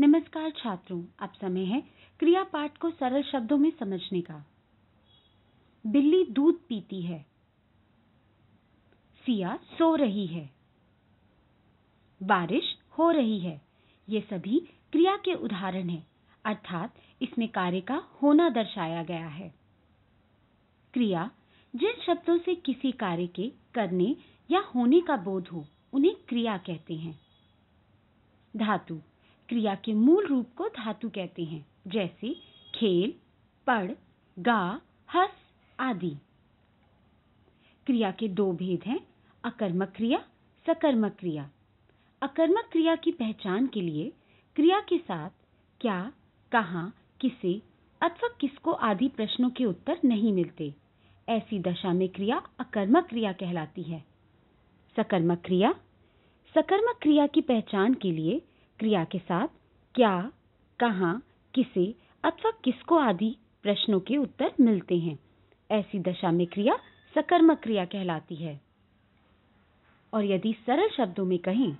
नमस्कार छात्रों अब समय है क्रिया पाठ को सरल शब्दों में समझने का बिल्ली दूध पीती है सिया सो रही है बारिश हो रही है ये सभी क्रिया के उदाहरण हैं अर्थात इसमें कार्य का होना दर्शाया गया है क्रिया जिन शब्दों से किसी कार्य के करने या होने का बोध हो उन्हें क्रिया कहते हैं धातु क्रिया के मूल रूप को धातु कहते हैं जैसे खेल पढ़ गा हस आदि क्रिया के दो भेद हैं अकर्मक क्रिया सकर्मक क्रिया अकर्मक क्रिया की पहचान के लिए क्रिया के साथ क्या कहाँ किसे अथवा किसको आदि प्रश्नों के उत्तर नहीं मिलते ऐसी दशा में क्रिया अकर्मक क्रिया कहलाती है सकर्मक क्रिया सकर्मक क्रिया की पहचान के लिए क्रिया के साथ क्या कहां किसे अथवा किसको आदि प्रश्नों के उत्तर मिलते हैं ऐसी दशा में क्रिया सकर्मक क्रिया कहलाती है और यदि सरल शब्दों में कहें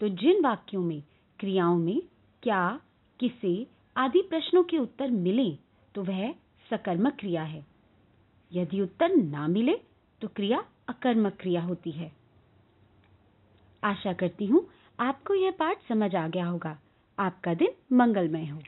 तो जिन वाक्यों में क्रियाओं में क्या किसे आदि प्रश्नों के उत्तर मिले तो वह सकर्मक क्रिया है यदि उत्तर ना मिले तो क्रिया अकर्मक क्रिया होती है आशा करती हूं आपको यह पाठ समझ आ गया होगा आपका दिन मंगलमय हो